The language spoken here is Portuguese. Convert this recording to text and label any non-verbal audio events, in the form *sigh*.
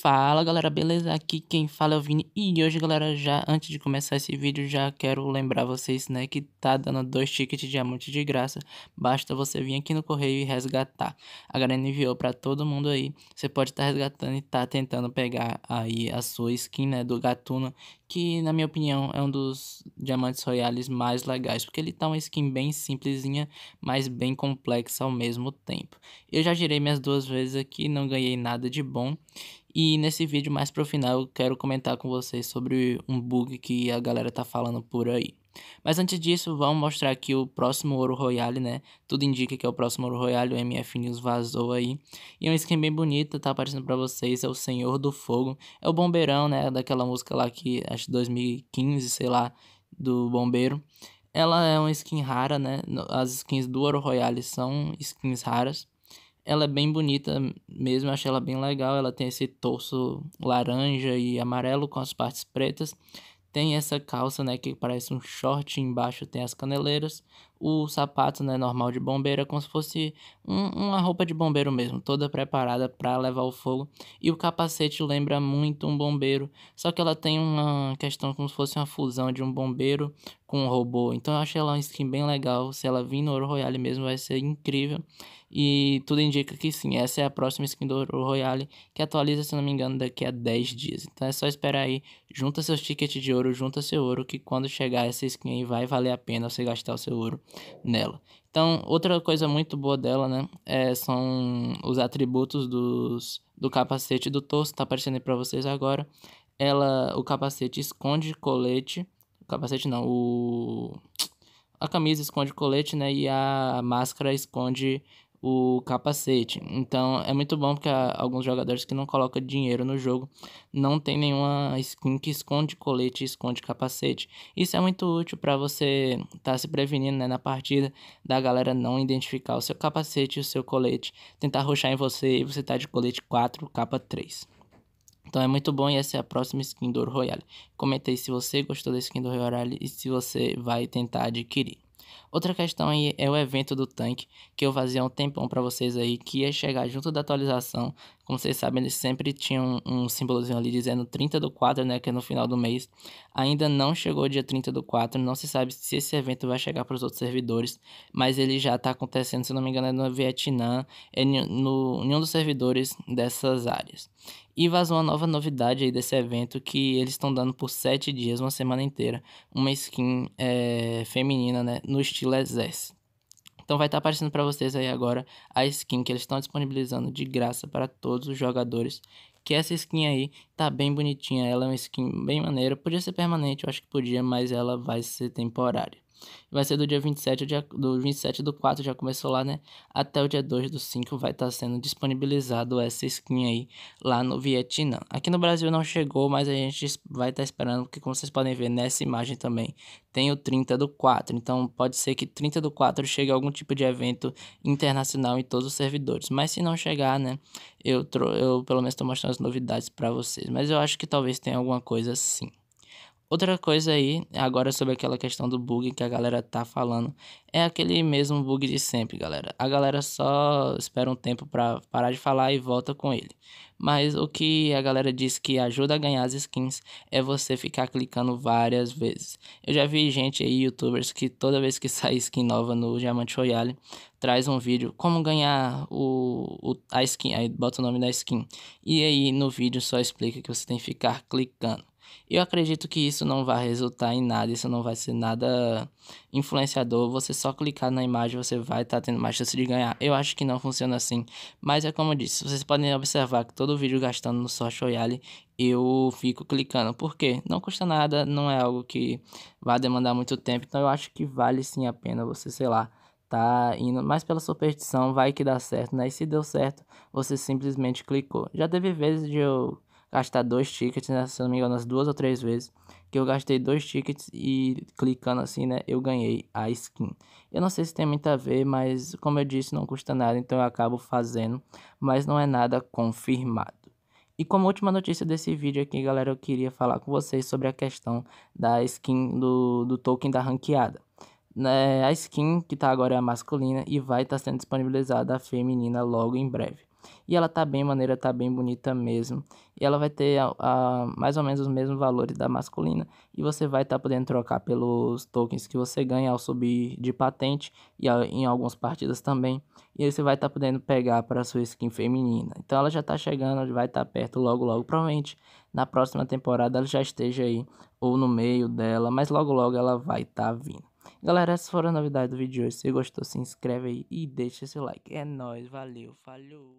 Fala galera, beleza? Aqui quem fala é o Vini e hoje galera, já antes de começar esse vídeo, já quero lembrar vocês né, que tá dando dois tickets de diamante de graça, basta você vir aqui no correio e resgatar. A galera enviou para todo mundo aí, você pode estar tá resgatando e tá tentando pegar aí a sua skin né, do Gatuna que na minha opinião é um dos diamantes royales mais legais, porque ele tá uma skin bem simplesinha, mas bem complexa ao mesmo tempo. Eu já girei minhas duas vezes aqui, não ganhei nada de bom. E nesse vídeo mais pro final eu quero comentar com vocês sobre um bug que a galera tá falando por aí. Mas antes disso, vamos mostrar aqui o próximo Ouro Royale, né? Tudo indica que é o próximo Ouro Royale, o MF News vazou aí. E é um skin bem bonito, tá aparecendo pra vocês, é o Senhor do Fogo. É o Bombeirão, né? Daquela música lá que, acho que 2015, sei lá, do Bombeiro. Ela é uma skin rara, né? As skins do Ouro Royale são skins raras ela é bem bonita mesmo, acho ela bem legal. Ela tem esse torso laranja e amarelo com as partes pretas. Tem essa calça, né, que parece um short, embaixo tem as caneleiras o sapato né, normal de bombeiro, como se fosse um, uma roupa de bombeiro mesmo, toda preparada para levar o fogo. E o capacete lembra muito um bombeiro, só que ela tem uma questão como se fosse uma fusão de um bombeiro com um robô. Então eu achei ela uma skin bem legal. Se ela vir no Ouro Royale mesmo, vai ser incrível. E tudo indica que sim, essa é a próxima skin do Ouro Royale, que atualiza, se não me engano, daqui a 10 dias. Então é só esperar aí, junta seus tickets de ouro, junta seu ouro, que quando chegar essa skin aí vai valer a pena você gastar o seu ouro nela. Então, outra coisa muito boa dela, né, é, são os atributos dos, do capacete do torso, tá aparecendo aí pra vocês agora. Ela, o capacete esconde colete, capacete não, o... A camisa esconde colete, né, e a máscara esconde o capacete. Então é muito bom porque ah, alguns jogadores que não colocam dinheiro no jogo não tem nenhuma skin que esconde colete e esconde capacete. Isso é muito útil para você estar tá se prevenindo né, na partida da galera não identificar o seu capacete e o seu colete, tentar roxar em você e você tá de colete 4, capa 3. Então é muito bom e essa é a próxima skin do Ouro Royale. Comenta aí se você gostou da skin do Royale e se você vai tentar adquirir. Outra questão aí é o evento do tanque, que eu fazia um tempão para vocês aí, que ia chegar junto da atualização como vocês sabem, eles sempre tinham um, um símbolozinho ali dizendo 30 do 4, né? Que é no final do mês. Ainda não chegou o dia 30 do 4. Não se sabe se esse evento vai chegar para os outros servidores. Mas ele já está acontecendo, se não me engano, é no Vietnã. É no, em um dos servidores dessas áreas. E vazou uma nova novidade aí desse evento que eles estão dando por 7 dias, uma semana inteira, uma skin é, feminina, né? No estilo exército. Então vai estar tá aparecendo para vocês aí agora a skin que eles estão disponibilizando de graça para todos os jogadores. Que essa skin aí tá bem bonitinha, ela é uma skin bem maneira, podia ser permanente, eu acho que podia, mas ela vai ser temporária. Vai ser do dia 27, dia, do 27 do 4, já começou lá, né? Até o dia 2 do 5 vai estar tá sendo disponibilizado essa skin aí lá no Vietnã. Aqui no Brasil não chegou, mas a gente vai estar tá esperando, porque como vocês podem ver nessa imagem também, tem o 30 do 4. Então pode ser que 30 do 4 chegue algum tipo de evento internacional em todos os servidores. Mas se não chegar, né? Eu, eu pelo menos estou mostrando as novidades para vocês. Mas eu acho que talvez tenha alguma coisa assim. Outra coisa aí, agora sobre aquela questão do bug que a galera tá falando, é aquele mesmo bug de sempre, galera. A galera só espera um tempo para parar de falar e volta com ele. Mas o que a galera diz que ajuda a ganhar as skins é você ficar clicando várias vezes. Eu já vi gente aí, youtubers, que toda vez que *laughs* sai skin nova no Diamante Royale, traz um vídeo como ganhar o, o, a skin, aí bota o nome da skin. E aí no vídeo só explica que você tem que ficar clicando. Eu acredito que isso não vai resultar em nada, isso não vai ser nada influenciador. Você só clicar na imagem, você vai estar tá tendo mais chance de ganhar. Eu acho que não funciona assim. Mas é como eu disse, vocês podem observar que todo vídeo gastando no Social Yali, eu fico clicando. Por quê? Não custa nada, não é algo que vai demandar muito tempo. Então eu acho que vale sim a pena você, sei lá, tá indo mais pela superstição, vai que dá certo, né? E se deu certo, você simplesmente clicou. Já teve vezes de eu gastar dois tickets, né? Se não me engano, as duas ou três vezes que eu gastei dois tickets e clicando assim, né, eu ganhei a skin. Eu não sei se tem muito a ver, mas como eu disse, não custa nada, então eu acabo fazendo, mas não é nada confirmado. E como última notícia desse vídeo aqui, galera, eu queria falar com vocês sobre a questão da skin do, do token da ranqueada. Né, a skin que tá agora é a masculina e vai estar tá sendo disponibilizada a feminina logo em breve. E ela tá bem maneira, tá bem bonita mesmo. E ela vai ter a, a mais ou menos os mesmos valores da masculina. E você vai estar tá podendo trocar pelos tokens que você ganha ao subir de patente. E a, em algumas partidas também. E aí você vai estar tá podendo pegar para sua skin feminina. Então ela já tá chegando, vai estar tá perto logo logo. Provavelmente na próxima temporada ela já esteja aí. Ou no meio dela. Mas logo logo ela vai estar tá vindo. Galera, essas foram as novidades do vídeo de hoje. Se gostou, se inscreve aí e deixa seu like. É nóis, valeu, falou!